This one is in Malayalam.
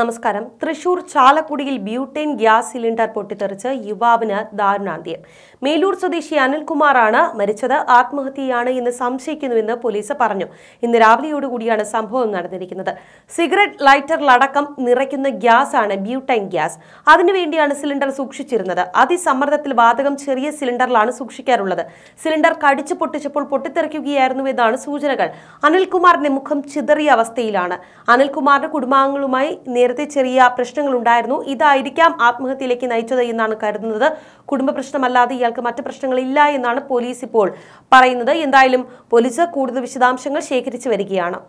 നമസ്കാരം തൃശൂർ ചാലക്കുടിയിൽ ബ്യൂട്ടേൻ ഗ്യാസ് സിലിണ്ടർ പൊട്ടിത്തെറിച്ച് യുവാവിന് ദാരുണാന്ത്യം മേലൂർ സ്വദേശി അനിൽകുമാറാണ് മരിച്ചത് ആത്മഹത്യയാണ് എന്ന് സംശയിക്കുന്നുവെന്ന് പോലീസ് പറഞ്ഞു ഇന്ന് രാവിലെയോടുകൂടിയാണ് സംഭവം നടന്നിരിക്കുന്നത് സിഗരറ്റ് ലൈറ്ററിലടക്കം നിറയ്ക്കുന്ന ഗ്യാസ് ആണ് ബ്യൂട്ടൈൻ ഗ്യാസ് അതിനുവേണ്ടിയാണ് സിലിണ്ടർ സൂക്ഷിച്ചിരുന്നത് അതിസമ്മർദ്ദത്തിൽ വാതകം ചെറിയ സിലിണ്ടറിലാണ് സൂക്ഷിക്കാറുള്ളത് സിലിണ്ടർ കടിച്ചു പൊട്ടിച്ചപ്പോൾ പൊട്ടിത്തെറിക്കുകയായിരുന്നു എന്നാണ് സൂചനകൾ അനിൽകുമാറിന്റെ മുഖം ചിതറിയ അവസ്ഥയിലാണ് അനിൽകുമാറിന്റെ കുടുംബാംഗങ്ങളുമായി നേരത്തെ ചെറിയ പ്രശ്നങ്ങളുണ്ടായിരുന്നു ഇതായിരിക്കാം ആത്മഹത്യയിലേക്ക് നയിച്ചത് എന്നാണ് കരുതുന്നത് കുടുംബ പ്രശ്നമല്ലാതെ ഇയാൾക്ക് മറ്റു പ്രശ്നങ്ങളില്ല എന്നാണ് പോലീസ് ഇപ്പോൾ പറയുന്നത് എന്തായാലും പോലീസ് കൂടുതൽ വിശദാംശങ്ങൾ ശേഖരിച്ചു വരികയാണ്